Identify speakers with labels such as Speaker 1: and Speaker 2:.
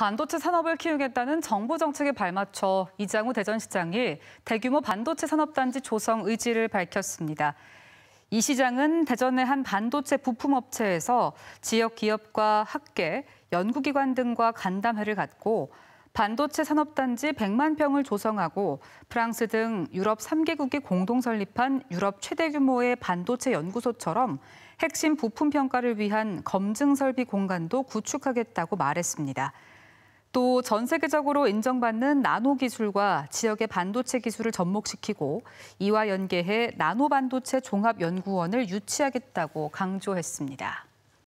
Speaker 1: 반도체 산업을 키우겠다는 정부 정책에 발맞춰 이장우 대전시장이 대규모 반도체 산업단지 조성 의지를 밝혔습니다. 이 시장은 대전의 한 반도체 부품업체에서 지역 기업과 학계, 연구기관 등과 간담회를 갖고 반도체 산업단지 100만 평을 조성하고 프랑스 등 유럽 3개국이 공동 설립한 유럽 최대 규모의 반도체 연구소처럼 핵심 부품 평가를 위한 검증 설비 공간도 구축하겠다고 말했습니다. 또전 세계적으로 인정받는 나노 기술과 지역의 반도체 기술을 접목시키고 이와 연계해 나노 반도체 종합 연구원을 유치하겠다고 강조했습니다.